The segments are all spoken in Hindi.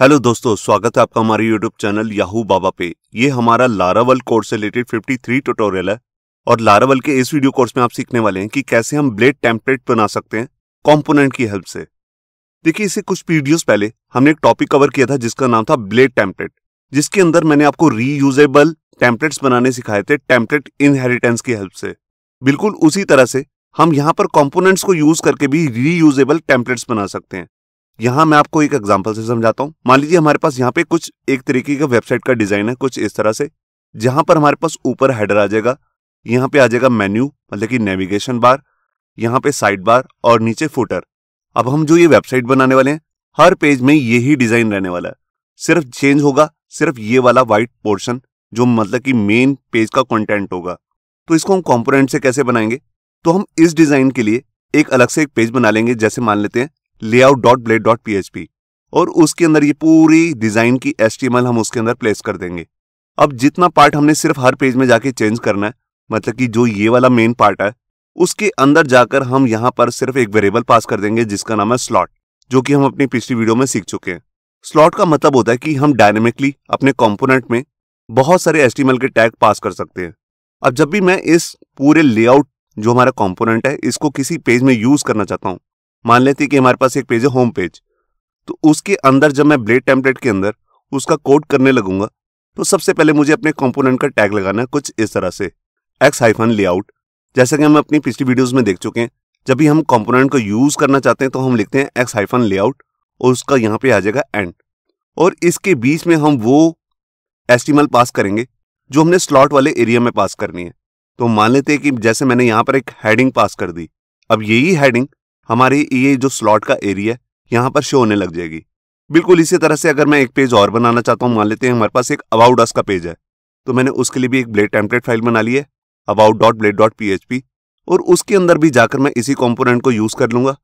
हेलो दोस्तों स्वागत है आपका हमारे यूट्यूब चैनल याहू बाबा पे ये हमारा लारावल कोर्स से रिलेटेड 53 ट्यूटोरियल है और लारावल के इस वीडियो कोर्स में आप सीखने वाले हैं कि कैसे हम ब्लेड टेम्पलेट बना सकते हैं कंपोनेंट की हेल्प से देखिए इसे कुछ वीडियोस पहले हमने एक टॉपिक कवर किया था जिसका नाम था ब्लेड टेम्पलेट जिसके अंदर मैंने आपको रीयूजेबल टेम्पलेट्स बनाने सिखाए थे टेम्पलेट इनहेरिटेंस की हेल्प से बिल्कुल उसी तरह से हम यहाँ पर कॉम्पोनेंट्स को यूज करके भी रीयूजेबल टेम्पलेट्स बना सकते हैं यहाँ मैं आपको एक एग्जाम्पल से समझाता हूँ मान लीजिए हमारे पास यहाँ पे कुछ एक तरीके का वेबसाइट का डिजाइन है कुछ इस तरह से जहां पर हमारे पास ऊपर हेडर आ जाएगा यहाँ पे आ जाएगा मेन्यू मतलब कि नेविगेशन बार यहाँ पे साइड बार और नीचे फुटर अब हम जो ये वेबसाइट बनाने वाले हैं हर पेज में यही डिजाइन रहने वाला है सिर्फ चेंज होगा सिर्फ ये वाला व्हाइट पोर्शन जो मतलब कि मेन पेज का कंटेंट होगा तो इसको हम कंपोनेंट से कैसे बनाएंगे तो हम इस डिजाइन के लिए एक अलग से एक पेज बना लेंगे जैसे मान लेते हैं layout dot blade dot P और उसके अंदर ये पूरी डिजाइन की एस हम उसके अंदर प्लेस कर देंगे अब जितना पार्ट हमने सिर्फ हर पेज में जाके चेंज करना है मतलब कि जो ये वाला मेन पार्ट है उसके अंदर जाकर हम यहाँ पर सिर्फ एक वेरिएबल पास कर देंगे जिसका नाम है स्लॉट जो कि हम अपनी पिछली वीडियो में सीख चुके हैं स्लॉट का मतलब होता है कि हम डायनेमिकली अपने कॉम्पोनेंट में बहुत सारे एस के टैग पास कर सकते हैं अब जब भी मैं इस पूरे लेआउट जो हमारा कॉम्पोनेंट है इसको किसी पेज में यूज करना चाहता हूँ मान लेते हैं कि हमारे पास एक पेज है होम पेज तो उसके अंदर जब मैं ब्लेड टेम्पलेट के अंदर उसका कोड करने लगूंगा तो सबसे पहले मुझे अपने कंपोनेंट का टैग लगाना है कुछ इस तरह से एक्स हाइफन लेआउट जैसा कि हम अपनी पिछली वीडियोस में देख चुके हैं जब भी हम कंपोनेंट को यूज करना चाहते हैं तो हम लिखते हैं एक्स हाइफन लेआउट और उसका यहाँ पे आ जाएगा एंड और इसके बीच में हम वो एस्टिमल पास करेंगे जो हमने स्लॉट वाले एरिया में पास करनी है तो मान लेते हैं कि जैसे मैंने यहाँ पर एक हेडिंग पास कर दी अब यही हेडिंग हमारी ये जो स्लॉट का एरिया है यहाँ पर शो होने लग जाएगी बिल्कुल इसी तरह से अगर मैं एक पेज और बनाना चाहता हूँ मान लेते हैं हमारे पास एक अबाउट अस का पेज है तो मैंने उसके लिए भी एक ब्लेड टेम्पलेट फाइल बना ली है about dot blade dot P और उसके अंदर भी जाकर मैं इसी कॉम्पोनेंट को यूज़ कर लूँगा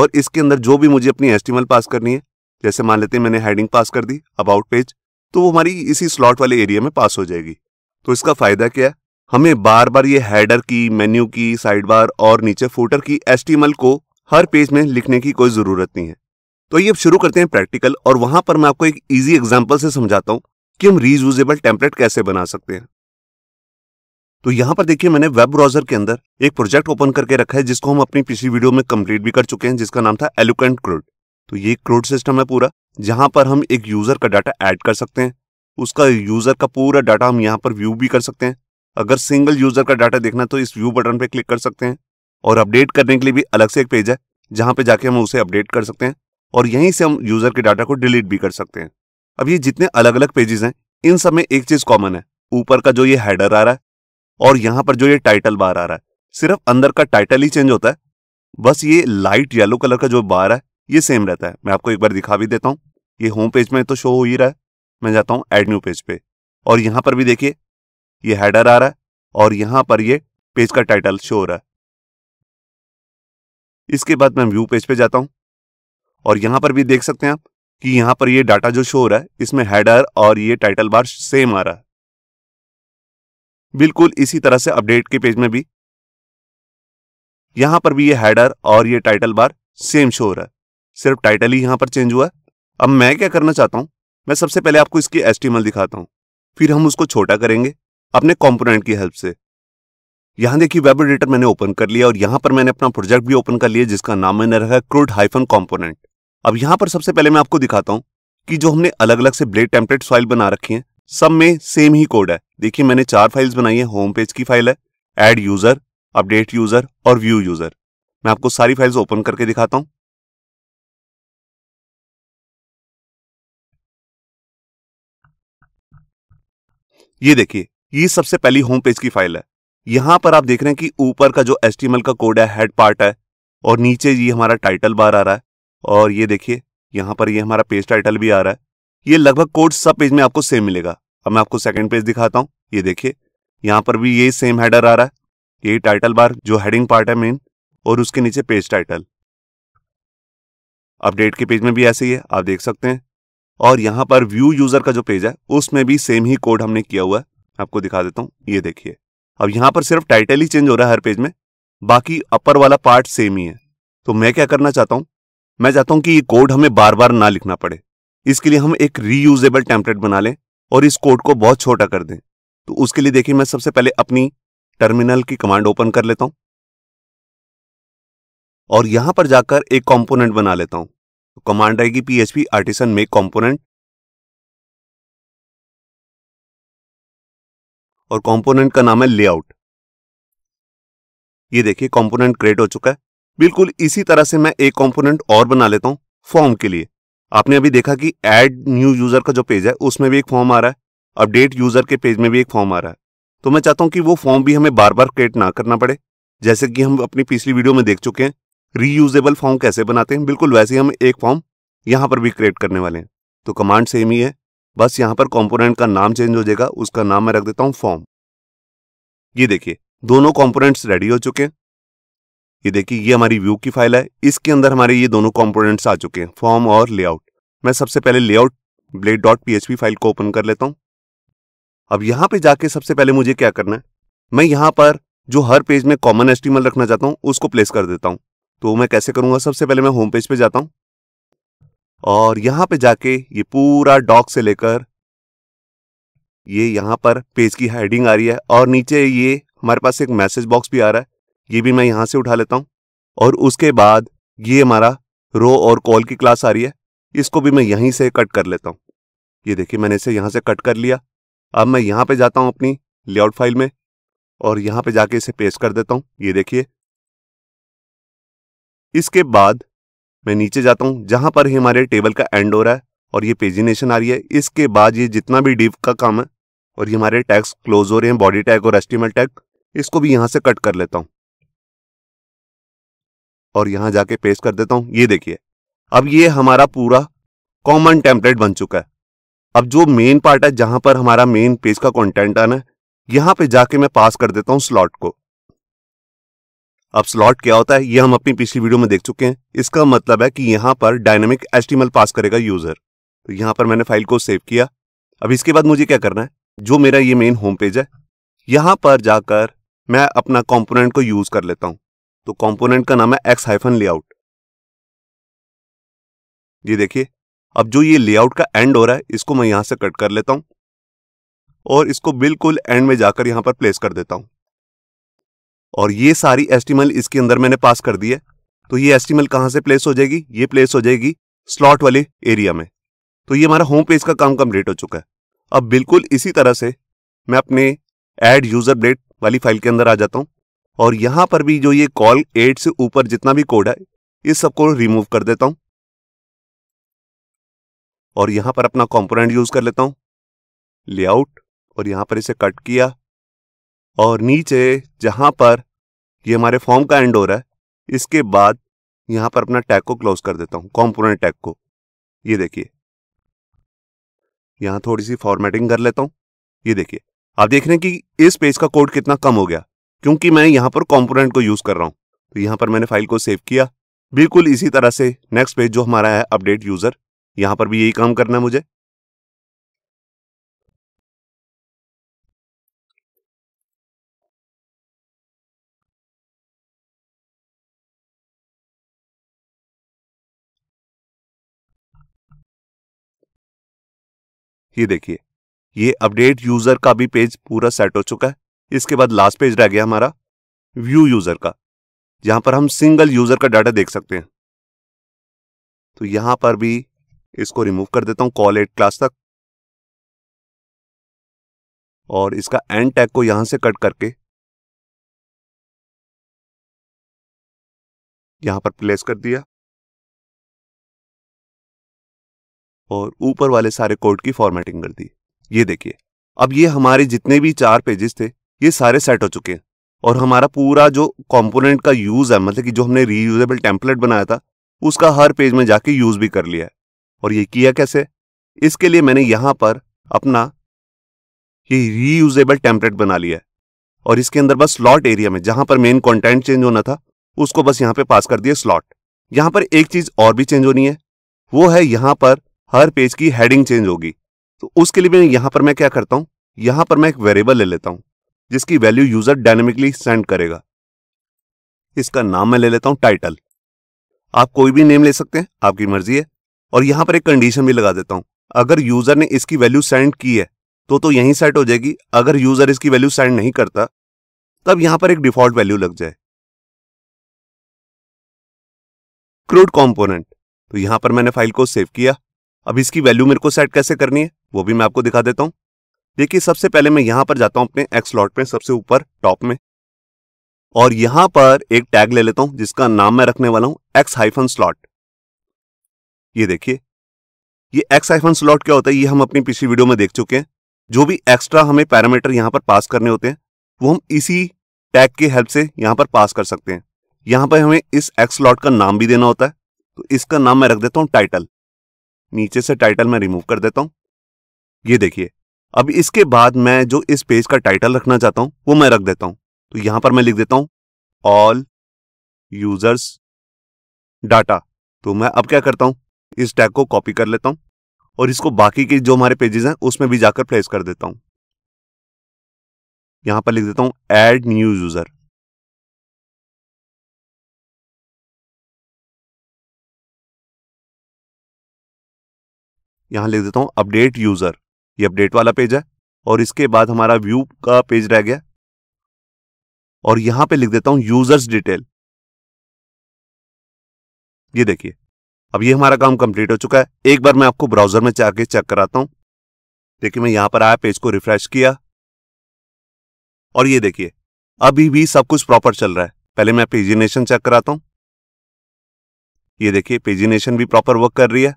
और इसके अंदर जो भी मुझे अपनी एस्टिमल पास करनी है जैसे मान लेते हैं मैंने हेडिंग पास कर दी अबाउट पेज तो वो हमारी इसी स्लॉट वाले एरिया में पास हो जाएगी तो इसका फ़ायदा क्या है हमें बार बार ये हेडर की मेन्यू की साइड बार और नीचे फूटर की एस्टिमल को हर पेज में लिखने की कोई ज़रूरत नहीं है तो ये अब शुरू करते हैं प्रैक्टिकल और वहां पर मैं आपको एक ईजी एग्जाम्पल से समझाता हूं कि हम रीयूजेबल टेम्पलेट कैसे बना सकते हैं तो यहां पर देखिए मैंने वेब ब्राउजर के अंदर एक प्रोजेक्ट ओपन करके रखा है जिसको हम अपनी पिछली वीडियो में कंप्लीट भी कर चुके हैं जिसका नाम था एलुकेंट क्रूड तो ये क्रोड सिस्टम है पूरा जहां पर हम एक यूजर का डाटा ऐड कर सकते हैं उसका यूजर का पूरा डाटा हम यहाँ पर व्यू भी कर सकते हैं अगर सिंगल यूजर का डाटा देखना तो इस व्यू बटन पर क्लिक कर सकते हैं और अपडेट करने के लिए भी अलग से एक पेज है जहां पे जाके हम उसे अपडेट कर सकते हैं और यहीं से हम यूजर के डाटा को डिलीट भी कर सकते हैं अब ये जितने अलग अलग पेजेस हैं इन सब में एक चीज कॉमन है ऊपर का जो ये हेडर आ रहा है और यहाँ पर जो ये टाइटल बार आ रहा है सिर्फ अंदर का टाइटल ही चेंज होता है बस ये लाइट येलो कलर का जो बार है ये सेम रहता है मैं आपको एक बार दिखा भी देता हूँ ये होम पेज में तो शो हो ही रहा है मैं जाता हूँ एड न्यू पेज पे और यहाँ पर भी देखिए ये हेडर आ रहा है और यहाँ पर ये पेज का टाइटल शो हो रहा है इसके बाद मैं व्यू पेज पे जाता हूँ और यहाँ पर भी देख सकते हैं आप कि यहाँ पर ये डाटा जो शो हो रहा है इसमें हेडर और ये टाइटल बार सेम आ रहा है बिल्कुल इसी तरह से अपडेट के पेज में भी यहाँ पर भी ये हेडर और ये टाइटल बार सेम शो हो रहा है सिर्फ टाइटल ही यहाँ पर चेंज हुआ है अब मैं क्या करना चाहता हूँ मैं सबसे पहले आपको इसकी एस्टिमल दिखाता हूँ फिर हम उसको छोटा करेंगे अपने कॉम्पोनेंट की हेल्प से यहाँ देखिए वेब एडिटर मैंने ओपन कर लिया और यहाँ पर मैंने अपना प्रोजेक्ट भी ओपन कर लिया जिसका नाम मैंने रखा है क्रूड हाइफन कॉम्पोनेंट अब यहाँ पर सबसे पहले मैं आपको दिखाता हूँ कि जो हमने अलग अलग से ब्लेड टेम्पलेट फाइल बना रखी है सब में सेम ही कोड है देखिए मैंने चार फाइल्स बनाई है होम पेज की फाइल है एड यूजर अपडेट यूजर और व्यू यूजर मैं आपको सारी फाइल्स ओपन करके दिखाता हूँ ये देखिए ये सबसे पहली होम पेज की फाइल है यहां पर आप देख रहे हैं कि ऊपर का जो एस का कोड है हेड पार्ट है और नीचे ये हमारा टाइटल बार आ रहा है और ये देखिए यहां पर ये हमारा पेज टाइटल भी आ रहा है ये लगभग कोड सब पेज में आपको सेम मिलेगा अब मैं आपको सेकंड पेज दिखाता हूं ये देखिए यहां पर भी यही सेम हेडर आ रहा है यही टाइटल बार जो हेडिंग पार्ट है मेन और उसके नीचे पेज टाइटल अपडेट के पेज में भी ऐसे ही है आप देख सकते हैं और यहां पर व्यू यूजर का जो पेज है उसमें भी सेम ही कोड हमने किया हुआ है आपको दिखा देता हूँ ये देखिए अब यहां पर सिर्फ टाइटल ही चेंज हो रहा है हर पेज में बाकी अपर वाला पार्ट सेम ही है तो मैं क्या करना चाहता हूं मैं चाहता हूं कि ये कोड हमें बार बार ना लिखना पड़े इसके लिए हम एक रीयूजेबल टेम्पलेट बना लें और इस कोड को बहुत छोटा कर दें तो उसके लिए देखिए मैं सबसे पहले अपनी टर्मिनल की कमांड ओपन कर लेता हूं और यहां पर जाकर एक कंपोनेंट बना लेता हूं कमांड रहेगी P H P artisan make component और कंपोनेंट का नाम है लेआउट ये देखिए कंपोनेंट क्रिएट हो चुका है बिल्कुल इसी तरह से मैं एक कंपोनेंट और बना लेता हूं फॉर्म के लिए आपने अभी देखा कि एड न्यू यूजर का जो पेज है उसमें भी एक फॉर्म आ रहा है अपडेट यूजर के पेज में भी एक फॉर्म आ रहा है तो मैं चाहता हूं कि वो फॉर्म भी हमें बार बार क्रिएट ना करना पड़े जैसे कि हम अपनी पिछली वीडियो में देख चुके हैं रीयूजेबल फॉर्म कैसे बनाते हैं बिल्कुल वैसे ही हम एक फॉर्म यहां पर भी क्रिएट करने वाले हैं तो कमांड सेम ही है बस यहां पर कॉम्पोनेंट का नाम चेंज हो जाएगा उसका नाम मैं रख देता हूं फॉर्म ये देखिए दोनों कॉम्पोनेंट रेडी हो चुके हैं ये देखिए ये हमारी व्यू की फाइल है इसके अंदर हमारे ये दोनों कॉम्पोनेंट्स आ चुके हैं फॉर्म और लेआउट मैं सबसे पहले layout blade dot P file को ओपन कर लेता हूं अब यहां पे जाके सबसे पहले मुझे क्या करना है मैं यहां पर जो हर पेज में कॉमन एस्टिमल रखना चाहता हूं उसको प्लेस कर देता हूं तो मैं कैसे करूंगा सबसे पहले मैं होम पेज पर जाता हूँ और यहां पे जाके ये पूरा डॉक से लेकर ये यहां पर पेज की हेडिंग आ रही है और नीचे ये हमारे पास एक मैसेज बॉक्स भी आ रहा है ये भी मैं यहां से उठा लेता हूं और उसके बाद ये हमारा रो और कॉल की क्लास आ रही है इसको भी मैं यहीं से कट कर लेता हूं ये देखिए मैंने इसे यहां से कट कर लिया अब मैं यहां पे जाता हूं अपनी लेआउट फाइल में और यहां पे जाके इसे पेस्ट कर देता हूं ये देखिए इसके बाद मैं नीचे जाता हूँ जहां पर ही हमारे टेबल का एंड हो रहा है और ये पेजिनेशन आ रही है इसके बाद ये जितना भी डिव का काम है और ये हमारे टैग्स क्लोज हो रहे हैं बॉडी टैग और एस्टिमेट टैग इसको भी यहाँ से कट कर लेता हूँ और यहाँ जाके पेस्ट कर देता हूँ ये देखिए अब ये हमारा पूरा कॉमन टेम्पलेट बन चुका है अब जो मेन पार्ट है जहां पर हमारा मेन पेज का कंटेंट आना है यहाँ पे जाके मैं पास कर देता हूँ स्लॉट को अब स्लॉट क्या होता है ये हम अपनी पिछली वीडियो में देख चुके हैं इसका मतलब है कि यहां पर डायनेमिक एस्टिमल पास करेगा यूजर तो यहां पर मैंने फाइल को सेव किया अब इसके बाद मुझे क्या करना है जो मेरा ये मेन होम पेज है यहां पर जाकर मैं अपना कॉम्पोनेंट को यूज कर लेता हूँ तो कॉम्पोनेंट का नाम है एक्स हाइफन लेआउट ये देखिए अब जो ये लेआउट का एंड हो रहा है इसको मैं यहां से कट कर लेता हूं और इसको बिल्कुल एंड में जाकर यहां पर प्लेस कर देता हूं और ये सारी एस्टिमल इसके अंदर मैंने पास कर दी है तो ये एस्टिमल कहाँ से प्लेस हो जाएगी ये प्लेस हो जाएगी स्लॉट वाले एरिया में तो ये हमारा होम पेज का काम कंप्लीट हो चुका है अब बिल्कुल इसी तरह से मैं अपने एड यूजर डेट वाली फाइल के अंदर आ जाता हूँ और यहाँ पर भी जो ये कॉल एड से ऊपर जितना भी कोड है इस सबको रिमूव कर देता हूँ और यहाँ पर अपना कॉम्पोनेंट यूज कर लेता हूँ लेआउट और यहाँ पर इसे कट किया और नीचे जहाँ पर ये हमारे फॉर्म का एंड हो रहा है इसके बाद यहाँ पर अपना टैग को क्लोज कर देता हूँ कॉम्पोनेंट टैग को ये देखिए यहाँ थोड़ी सी फॉर्मेटिंग कर लेता हूँ ये देखिए आप देख रहे हैं कि इस पेज का कोड कितना कम हो गया क्योंकि मैं यहाँ पर कॉम्पोनेंट को यूज़ कर रहा हूँ तो यहाँ पर मैंने फाइल को सेव किया बिल्कुल इसी तरह से नेक्स्ट पेज जो हमारा है अपडेट यूज़र यहाँ पर भी यही काम करना है मुझे ये देखिए ये अपडेट यूजर का भी पेज पूरा सेट हो चुका है इसके बाद लास्ट पेज रह गया हमारा व्यू यूजर का जहां पर हम सिंगल यूजर का डाटा देख सकते हैं तो यहां पर भी इसको रिमूव कर देता हूं कॉल एट क्लास तक और इसका एंड टैग को यहां से कट करके यहां पर प्लेस कर दिया और ऊपर वाले सारे कोड की फॉर्मेटिंग कर दी ये देखिए अब ये हमारे जितने भी चार पेजेस थे ये सारे सेट हो चुके हैं और हमारा पूरा जो कंपोनेंट का यूज़ है मतलब कि जो हमने रीयूजेबल टेम्पलेट बनाया था उसका हर पेज में जाके यूज़ भी कर लिया है और ये किया कैसे इसके लिए मैंने यहां पर अपना ये रीयूजेबल टेम्पलेट बना लिया है और इसके अंदर बस स्लॉट एरिया में जहां पर मेन कॉन्टेंट चेंज होना था उसको बस यहां पर पास कर दिया स्लॉट यहां पर एक चीज़ और भी चेंज होनी है वो है यहां पर हर पेज की हेडिंग चेंज होगी तो उसके लिए यहां पर मैं क्या करता हूं यहां पर मैं एक वेरिएबल ले लेता हूं जिसकी वैल्यू यूजर डायनेमिकली सेंड करेगा इसका नाम मैं ले लेता हूं टाइटल आप कोई भी नेम ले सकते हैं आपकी मर्जी है और यहां पर एक कंडीशन भी लगा देता हूं अगर यूजर ने इसकी वैल्यू सेंड की है तो तो यहीं सेट हो जाएगी अगर यूजर इसकी वैल्यू सेंड नहीं करता तब यहां पर एक डिफॉल्ट वैल्यू लग जाए क्रूड कंपोनेंट तो यहां पर मैंने फाइल को सेव किया अब इसकी वैल्यू मेरे को सेट कैसे करनी है वो भी मैं आपको दिखा देता हूँ देखिए सबसे पहले मैं यहाँ पर जाता हूँ अपने एक्स लॉट में सबसे ऊपर टॉप में और यहाँ पर एक टैग ले लेता हूँ जिसका नाम मैं रखने वाला हूँ एक्स हाइफन स्लॉट ये देखिए ये एक्स हाइफन स्लॉट क्या होता है ये हम अपनी पिछली वीडियो में देख चुके हैं जो भी एक्स्ट्रा हमें पैरामीटर यहाँ पर पास करने होते हैं वो हम इसी टैग के हेल्प से यहाँ पर पास कर सकते हैं यहाँ पर हमें इस एक्स स्लॉट का नाम भी देना होता है तो इसका नाम मैं रख देता हूँ टाइटल नीचे से टाइटल मैं रिमूव कर देता हूँ ये देखिए अब इसके बाद मैं जो इस पेज का टाइटल रखना चाहता हूँ वो मैं रख देता हूँ तो यहाँ पर मैं लिख देता हूँ ऑल यूजर्स डाटा तो मैं अब क्या करता हूँ इस टैग को कॉपी कर लेता हूँ और इसको बाकी के जो हमारे पेजेस हैं उसमें भी जाकर प्लेस कर देता हूँ यहाँ पर लिख देता हूँ एड न्यू यूजर यहाँ लिख देता हूँ अपडेट यूजर ये अपडेट वाला पेज है और इसके बाद हमारा व्यू का पेज रह गया और यहां पे लिख देता हूं यूजर्स डिटेल ये देखिए अब ये हमारा काम कंप्लीट हो चुका है एक बार मैं आपको ब्राउजर में जाके चेक कराता हूं देखिए मैं यहां पर आया पेज को रिफ्रेश किया और ये देखिए अभी भी सब कुछ प्रॉपर चल रहा है पहले मैं पेजिनेशन चेक कराता हूं ये देखिए पेजिनेशन भी प्रॉपर वर्क कर रही है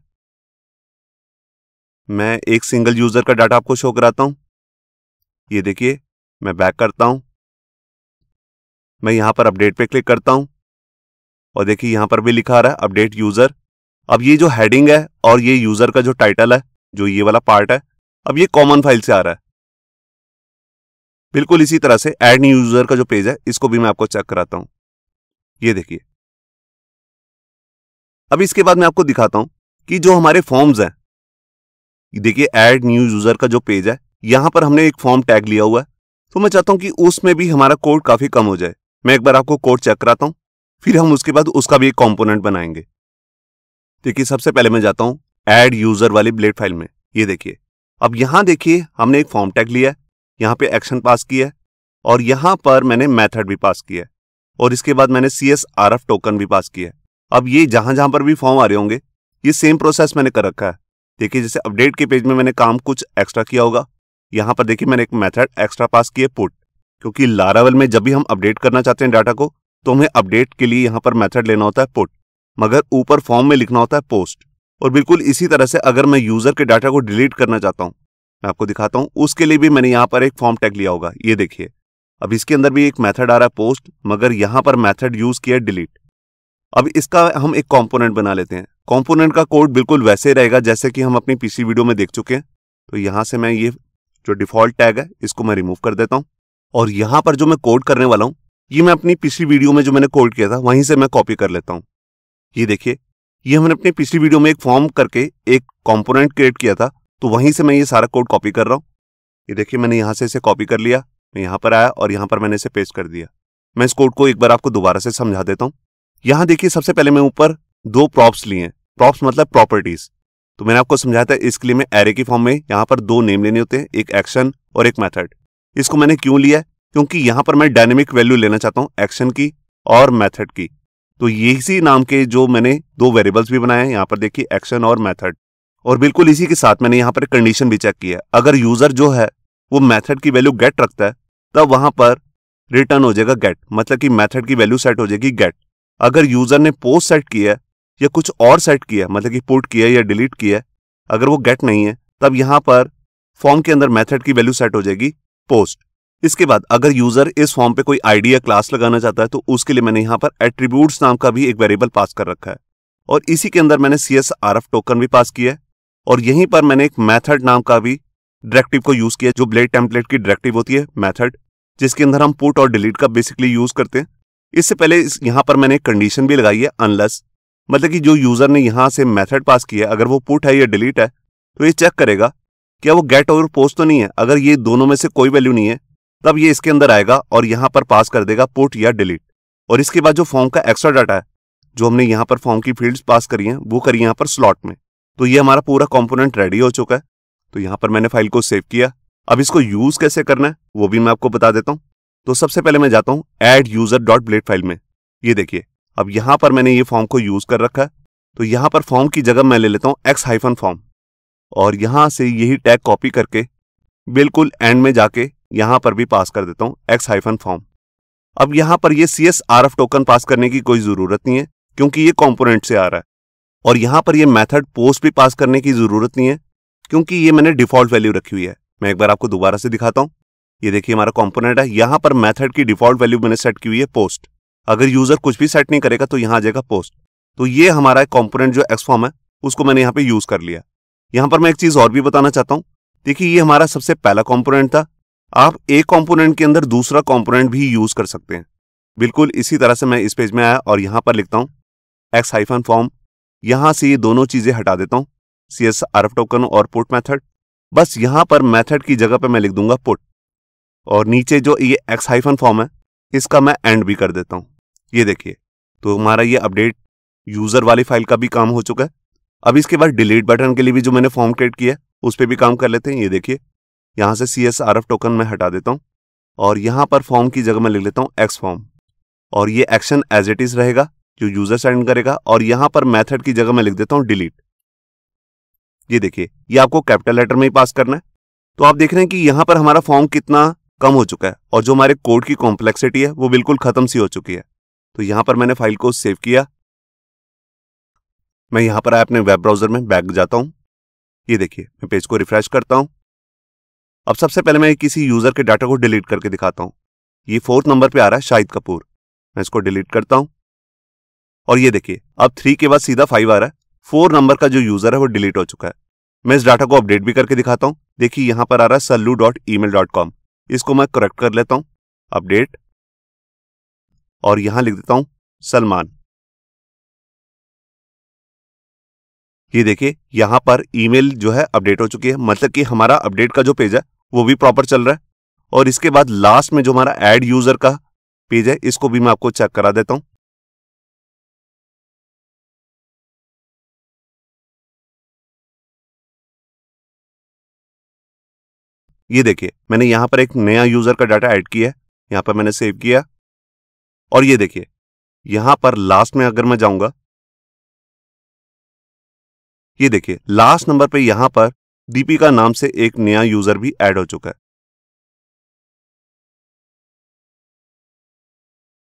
मैं एक सिंगल यूज़र का डाटा आपको शो कराता हूं ये देखिए मैं बैक करता हूं मैं यहां पर अपडेट पे क्लिक करता हूं और देखिए यहां पर भी लिखा आ रहा है अपडेट यूज़र अब ये जो हेडिंग है और ये यूज़र का जो टाइटल है जो ये वाला पार्ट है अब ये कॉमन फाइल से आ रहा है बिल्कुल इसी तरह से एड न्यू यूज़र का जो पेज है इसको भी मैं आपको चेक कराता हूं ये देखिए अब इसके बाद मैं आपको दिखाता हूं कि जो हमारे फॉर्म्स हैं देखिए एड न्यू यूजर का जो पेज है यहाँ पर हमने एक फॉर्म टैग लिया हुआ है तो मैं चाहता हूँ कि उसमें भी हमारा कोड काफी कम हो जाए मैं एक बार आपको कोड चेक कराता हूँ फिर हम उसके बाद उसका भी एक कॉम्पोनेंट बनाएंगे देखिए सबसे पहले मैं जाता हूँ एड यूजर वाली ब्लेड फाइल में ये देखिए अब यहां देखिए हमने एक फॉर्म टैग लिया है यहाँ पे एक्शन पास किया है और यहां पर मैंने मैथड भी पास किया है और इसके बाद मैंने C S R F token भी पास किया है अब ये जहां जहां पर भी फॉर्म आ रहे होंगे ये सेम प्रोसेस मैंने कर रखा है देखिए जैसे अपडेट के पेज में मैंने काम कुछ एक्स्ट्रा किया होगा यहाँ पर देखिए मैंने एक मेथड एक्स्ट्रा पास किए पुट क्योंकि लारावल में जब भी हम अपडेट करना चाहते हैं डाटा को तो हमें अपडेट के लिए यहाँ पर मेथड लेना होता है पुट मगर ऊपर फॉर्म में लिखना होता है पोस्ट और बिल्कुल इसी तरह से अगर मैं यूजर के डाटा को डिलीट करना चाहता हूँ मैं आपको दिखाता हूँ उसके लिए भी मैंने यहाँ पर एक फॉर्म टैग लिया होगा ये देखिए अब इसके अंदर भी एक मैथड आ रहा है पोस्ट मगर यहाँ पर मैथड यूज किया डिलीट अब इसका हम एक कॉम्पोनेंट बना लेते हैं कॉम्पोनेंट का कोड बिल्कुल वैसे रहेगा जैसे कि हम अपनी पीसी वीडियो में देख चुके हैं तो यहाँ से मैं ये जो डिफॉल्ट टैग है इसको मैं रिमूव कर देता हूँ और यहाँ पर जो मैं कोड करने वाला हूँ ये मैं अपनी पिछली वीडियो में जो मैंने कोड किया था वहीं से मैं कॉपी कर लेता हूँ ये देखिए ये हमने अपनी पिछली वीडियो में एक फॉर्म करके एक कॉम्पोनेंट क्रिएट किया था तो वहीं से मैं ये सारा कोड कॉपी कर रहा हूँ ये देखिए मैंने यहाँ से इसे कॉपी कर लिया मैं यहाँ पर आया और यहाँ पर मैंने इसे पेस्ट कर दिया मैं इस कोड को एक बार आपको दोबारा से समझा देता हूँ यहां देखिए सबसे पहले मैं ऊपर दो प्रॉप्स लिए प्रॉप्स मतलब प्रॉपर्टीज तो मैंने आपको समझाया था इसके लिए मैं एरे की फॉर्म में यहां पर दो नेम लेने होते हैं एक एक्शन और एक मेथड इसको मैंने क्यों लिया क्योंकि यहां पर मैं डायनेमिक वैल्यू लेना चाहता हूं एक्शन की और मेथड की तो यही नाम के जो मैंने दो वेरिएबल्स भी बनाए हैं पर देखिए एक्शन और मेथड और बिल्कुल इसी के साथ मैंने यहां पर कंडीशन भी चेक की है अगर यूजर जो है वो मेथड की वैल्यू गेट रखता है तब वहां पर रिटर्न हो जाएगा गेट मतलब कि मेथड की वैल्यू सेट हो जाएगी गेट अगर यूजर ने पोस्ट सेट किया है या कुछ और सेट किया मतलब कि पुट किया या डिलीट किया है अगर वो गेट नहीं है तब यहां पर फॉर्म के अंदर मेथड की वैल्यू सेट हो जाएगी पोस्ट इसके बाद अगर यूजर इस फॉर्म पे कोई आईडी या क्लास लगाना चाहता है तो उसके लिए मैंने यहां पर एट्रीब्यूट्स नाम का भी एक वेरिएबल पास कर रखा है और इसी के अंदर मैंने C S R F token भी पास किया है और यहीं पर मैंने एक मैथड नाम का भी डायरेक्टिव को यूज किया जो ब्लेड टेम्पलेट की डायरेक्टिव होती है मैथड जिसके अंदर हम पुट और डिलीट का बेसिकली यूज करते हैं इससे पहले इस यहाँ पर मैंने कंडीशन भी लगाई है अनलस मतलब कि जो यूजर ने यहाँ से मेथड पास किया अगर वो पुट है या डिलीट है तो ये चेक करेगा क्या वो गेट और पोस्ट तो नहीं है अगर ये दोनों में से कोई वैल्यू नहीं है तब ये इसके अंदर आएगा और यहाँ पर पास कर देगा पुट या डिलीट और इसके बाद जो फॉर्म का एक्स्ट्रा डाटा है जो हमने यहाँ पर फॉर्म की फील्ड्स पास करी हैं वो करी यहाँ पर स्लॉट में तो ये हमारा पूरा कॉम्पोनेंट रेडी हो चुका है तो यहाँ पर मैंने फाइल को सेव किया अब इसको यूज कैसे करना है वो भी मैं आपको बता देता हूँ तो सबसे पहले मैं जाता हूं add user dot blade file में ये देखिए अब यहां पर मैंने ये फॉर्म को यूज कर रखा है तो यहां पर फॉर्म की जगह मैं ले लेता हूं एक्स हाइफन फॉर्म और यहां से यही टैग कॉपी करके बिल्कुल एंड में जाके यहां पर भी पास कर देता हूं एक्स हाइफन फॉर्म अब यहां पर ये C S R F token pass करने की कोई ज़रूरत नहीं है क्योंकि ये कॉम्पोनेंट से आ रहा है और यहां पर ये मेथड पोस्ट भी पास करने की ज़रूरत नहीं है क्योंकि ये मैंने डिफ़ॉल्ट वैल्यू रखी हुई है मैं एक बार आपको दोबारा से दिखाता हूं ये देखिए हमारा कॉम्पोनेंट है यहां पर मेथड की डिफॉल्ट वैल्यू मैंने सेट की हुई है पोस्ट अगर यूजर कुछ भी सेट नहीं करेगा तो यहां आ जाएगा पोस्ट तो ये हमारा कॉम्पोनेंट जो एक्स फॉर्म है उसको मैंने यहाँ पे यूज कर लिया यहां पर मैं एक चीज और भी बताना चाहता हूँ देखिए ये हमारा सबसे पहला कॉम्पोनेंट था आप एक कॉम्पोनेंट के अंदर दूसरा कॉम्पोनेंट भी यूज कर सकते हैं बिल्कुल इसी तरह से मैं इस पेज में आया और यहां पर लिखता हूँ एक्स हाइफन फॉर्म यहां से ये दोनों चीजें हटा देता हूं सी एस आरफ टोकन और पुट मैथड बस यहां पर मैथड की जगह पर मैं लिख दूंगा पुट और नीचे जो ये एक्स हाइफन फॉर्म है इसका मैं एंड भी कर देता हूँ ये देखिए तो हमारा ये अपडेट यूज़र वाली फाइल का भी काम हो चुका है अब इसके बाद डिलीट बटन के लिए भी जो मैंने फॉर्म क्रिएट किया है उस पर भी काम कर लेते हैं ये देखिए यहाँ से C S R F token मैं हटा देता हूँ और यहाँ पर फॉर्म की जगह मैं लिख लेता हूँ एक्स फॉर्म और ये एक्शन एज इट इज़ रहेगा जो यूज़र सेंड करेगा और यहाँ पर मैथड की जगह मैं लिख देता हूँ डिलीट ये देखिए ये आपको कैपिटल लेटर में ही पास करना है तो आप देख रहे हैं कि यहाँ पर हमारा फॉर्म कितना कम हो चुका है और जो हमारे कोड की कॉम्प्लेक्सिटी है वो बिल्कुल खत्म सी हो चुकी है तो यहां पर मैंने फाइल को सेव किया मैं यहां पर आया अपने वेब ब्राउजर में बैक जाता हूं ये देखिए मैं पेज को रिफ्रेश करता हूं अब सबसे पहले मैं किसी यूज़र के डाटा को डिलीट करके दिखाता हूँ ये फोर्थ नंबर पे आ रहा है शाहिद कपूर मैं इसको डिलीट करता हूं और ये देखिए अब थ्री के बाद सीधा फाइव आ रहा है फोर नंबर का जो यूज़र है वो डिलीट हो चुका है मैं इस डाटा को अपडेट भी करके दिखाता हूं देखिए यहां पर आ रहा है Sallu dot email dot com इसको मैं करेक्ट कर लेता हूं अपडेट और यहां लिख देता हूं सलमान ये देखिए यहां पर ईमेल जो है अपडेट हो चुकी है मतलब कि हमारा अपडेट का जो पेज है वो भी प्रॉपर चल रहा है और इसके बाद लास्ट में जो हमारा एड यूजर का पेज है इसको भी मैं आपको चेक करा देता हूं ये देखिए मैंने यहां पर एक नया यूजर का डाटा ऐड किया है यहां पर मैंने सेव किया और ये देखिए यहां पर लास्ट में अगर मैं जाऊंगा ये देखिए लास्ट नंबर पे यहां पर दीपिका नाम से एक नया यूजर भी ऐड हो चुका है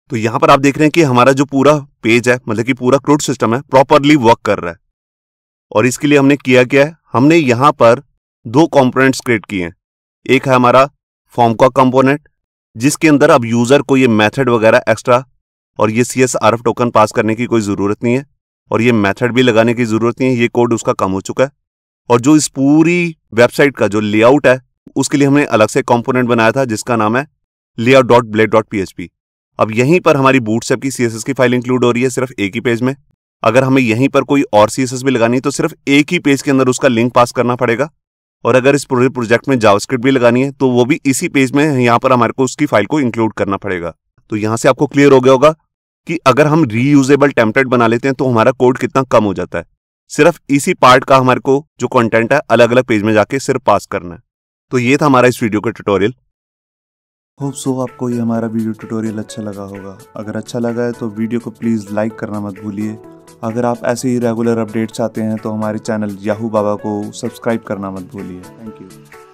तो यहां पर आप देख रहे हैं कि हमारा जो पूरा पेज है मतलब कि पूरा क्रूड सिस्टम है प्रॉपरली वर्क कर रहा है और इसके लिए हमने किया क्या है हमने यहां पर दो कॉम्पोनेंट्स क्रिएट किए हैं एक है हमारा फॉर्म का कंपोनेंट जिसके अंदर अब यूज़र को ये मेथड वगैरह एक्स्ट्रा और ये C S R F token pass करने की कोई ज़रूरत नहीं है और ये मेथड भी लगाने की ज़रूरत नहीं है ये कोड उसका कम हो चुका है और जो इस पूरी वेबसाइट का जो लेआउट है उसके लिए हमने अलग से कंपोनेंट बनाया था जिसका नाम है layout dot blade dot P अब यहीं पर हमारी बूटसेप की सी की फाइल इंक्लूड हो रही है सिर्फ एक ही पेज में अगर हमें यहीं पर कोई और सी भी लगानी है तो सिर्फ एक ही पेज के अंदर उसका लिंक पास करना पड़ेगा और अगर इस पूरे प्रोजेक्ट में जावास्क्रिप्ट भी लगानी है तो वो भी इसी पेज में यहाँ पर हमारे को उसकी फाइल को इंक्लूड करना पड़ेगा तो यहाँ से आपको क्लियर हो गया होगा कि अगर हम रीयूजेबल टेम्पलेट बना लेते हैं तो हमारा कोड कितना कम हो जाता है सिर्फ इसी पार्ट का हमारे को जो कंटेंट है अलग अलग पेज में जाके सिर्फ पास करना है तो ये था हमारा इस वीडियो का ट्यूटोरियल होप सो आपको ये हमारा वीडियो ट्यूटोरियल अच्छा लगा होगा अगर अच्छा लगा है तो वीडियो को प्लीज़ लाइक करना मत भूलिए अगर आप ऐसे ही रेगुलर अपडेट चाहते हैं तो हमारे चैनल याहू बाबा को सब्सक्राइब करना मत भूलिए थैंक यू